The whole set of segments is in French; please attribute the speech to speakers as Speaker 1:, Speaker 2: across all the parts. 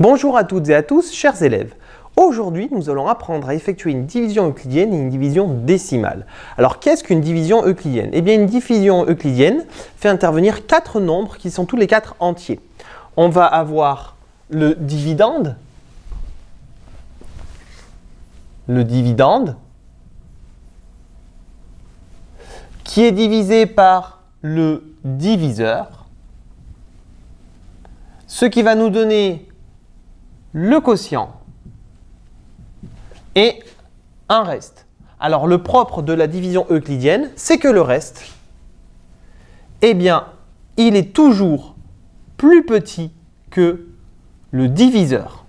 Speaker 1: Bonjour à toutes et à tous, chers élèves. Aujourd'hui, nous allons apprendre à effectuer une division euclidienne et une division décimale. Alors, qu'est-ce qu'une division euclidienne Eh bien, une division euclidienne fait intervenir quatre nombres qui sont tous les quatre entiers. On va avoir le dividende, le dividende, qui est divisé par le diviseur, ce qui va nous donner le quotient et un reste. Alors le propre de la division euclidienne, c'est que le reste, eh bien, il est toujours plus petit que le diviseur.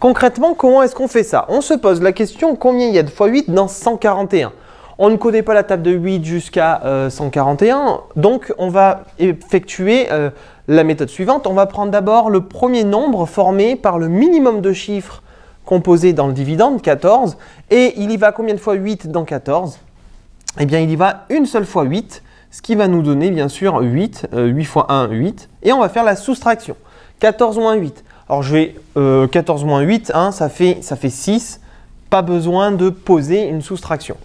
Speaker 1: Concrètement, comment est-ce qu'on fait ça On se pose la question combien il y a de fois 8 dans 141 on ne connaît pas la table de 8 jusqu'à 141, euh, donc on va effectuer euh, la méthode suivante, on va prendre d'abord le premier nombre formé par le minimum de chiffres composés dans le dividende, 14, et il y va combien de fois 8 dans 14 Eh bien, il y va une seule fois 8, ce qui va nous donner bien sûr 8, 8 euh, fois 1, 8, et on va faire la soustraction. 14 moins 8. Alors je vais 14 euh, moins 8, hein, ça fait 6, pas besoin de poser une soustraction.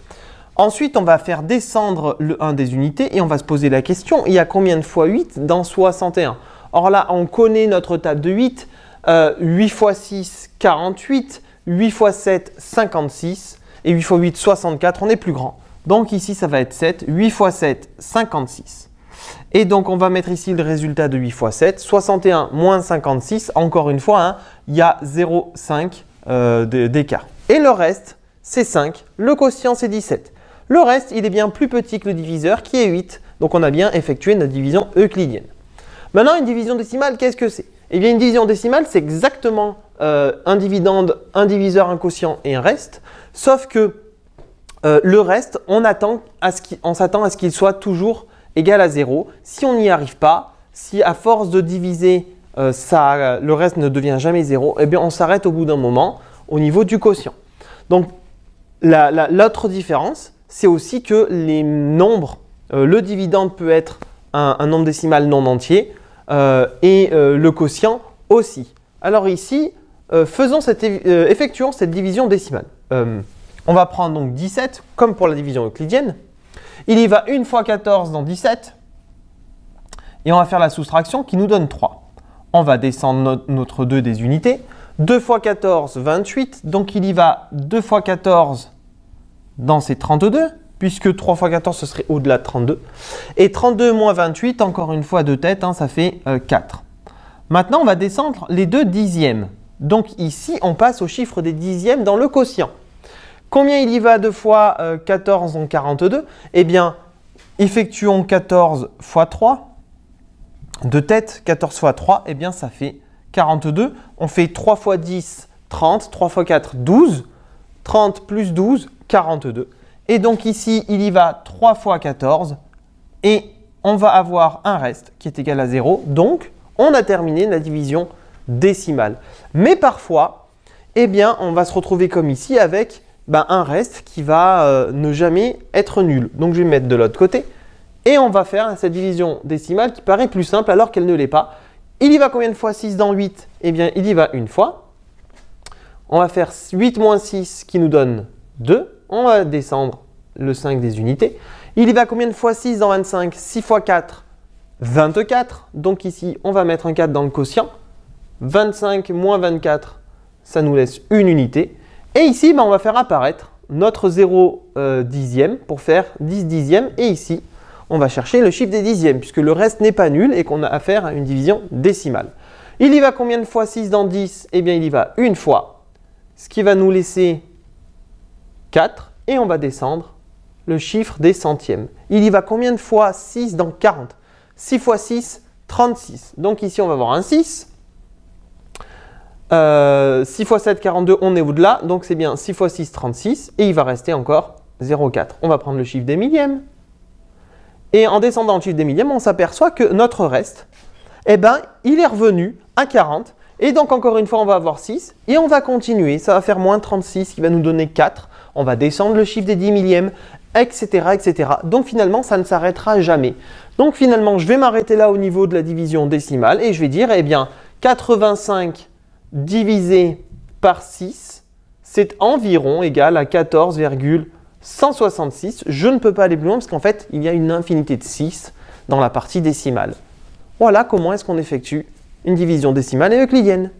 Speaker 1: Ensuite, on va faire descendre le 1 des unités et on va se poser la question, il y a combien de fois 8 dans 61 Or là, on connaît notre table de 8. 8 x 6, 48. 8 x 7, 56. Et 8 x 8, 64. On est plus grand. Donc ici, ça va être 7. 8 x 7, 56. Et donc, on va mettre ici le résultat de 8 x 7. 61 moins 56. Encore une fois, hein, il y a 0,5 euh, d'écart. Et le reste, c'est 5. Le quotient, c'est 17. Le reste, il est bien plus petit que le diviseur qui est 8. Donc on a bien effectué notre division euclidienne. Maintenant, une division décimale, qu'est-ce que c'est Eh bien, une division décimale, c'est exactement euh, un dividende, un diviseur, un quotient et un reste. Sauf que euh, le reste, on, attend s'attend à ce qu'il soit toujours égal à 0. Si on n'y arrive pas, si à force de diviser, euh, ça, le reste ne devient jamais 0, eh bien on s'arrête au bout d'un moment au niveau du quotient. Donc l'autre différence, c'est aussi que les nombres, euh, le dividende peut être un, nombre décimal non entier euh, et euh, le quotient aussi. Alors ici, effectuons cette division décimale. on va prendre donc 17, comme pour la division euclidienne. Il y va 1 fois 14 dans 17, et on va faire la soustraction qui nous donne 3. On va descendre notre, notre 2 des unités. 2 fois 14, 28, donc il y va 2 fois 14, dans ces 32, puisque 3 x 14, ce serait au-delà de 32. Et 32 moins 28, encore une fois de tête, hein, ça fait 4. Euh, Maintenant, on va descendre les deux dixièmes. Donc ici, on passe au chiffre des dixièmes dans le quotient. Combien il y va 2 fois 14 euh, en 42 Eh bien, effectuons 14 fois 3. De tête, 14 fois 3, eh bien, ça fait 42. On fait 3 fois 10, 30. 3 fois 4, 12. 30 plus 12, 42. Et donc ici, il y va 3 fois 14 et on va avoir un reste qui est égal à 0. Donc, on a terminé la division décimale. Mais parfois, eh bien, on va se retrouver comme ici avec ben, un reste qui va euh, ne jamais être nul. Donc, je vais mettre de l'autre côté et on va faire cette division décimale qui paraît plus simple alors qu'elle ne l'est pas. Il y va combien de fois 6 dans 8 Eh bien, il y va une fois. On va faire 8 moins 6 qui nous donne 2 on va euh, descendre le 5 des unités. Il y va combien de fois 6 dans 25 6 fois 4, 24. Donc ici, on va mettre un 4 dans le quotient. 25 moins 24, ça nous laisse une unité. Et ici, bah, on va faire apparaître notre 0 euh, dixième pour faire 10 dixièmes. Et ici, on va chercher le chiffre des dixièmes, puisque le reste n'est pas nul et qu'on a affaire à une division décimale. Il y va combien de fois 6 dans 10 Eh bien, il y va une fois, ce qui va nous laisser 4 et on va descendre le chiffre des centièmes. Il y va combien de fois 6 dans 40 6 fois 6, 36. Donc ici, on va avoir un 6. 6 x 7, 42, on est au-delà. Donc c'est bien 6 fois 6, 36. Et il va rester encore 0,4. On va prendre le chiffre des millièmes. Et en descendant le chiffre des millièmes, on s'aperçoit que notre reste, eh ben, il est revenu à 40. Et donc encore une fois, on va avoir 6. Et on va continuer. Ça va faire moins 36 qui va nous donner 4 on va descendre le chiffre des 10 millièmes, etc. etc. Donc finalement, ça ne s'arrêtera jamais. Donc finalement, je vais m'arrêter là au niveau de la division décimale et je vais dire, eh bien, 85 divisé par 6, c'est environ égal à 14,166. Je ne peux pas aller plus loin parce qu'en fait, il y a une infinité de 6 dans la partie décimale. Voilà comment est-ce qu'on effectue une division décimale euclidienne.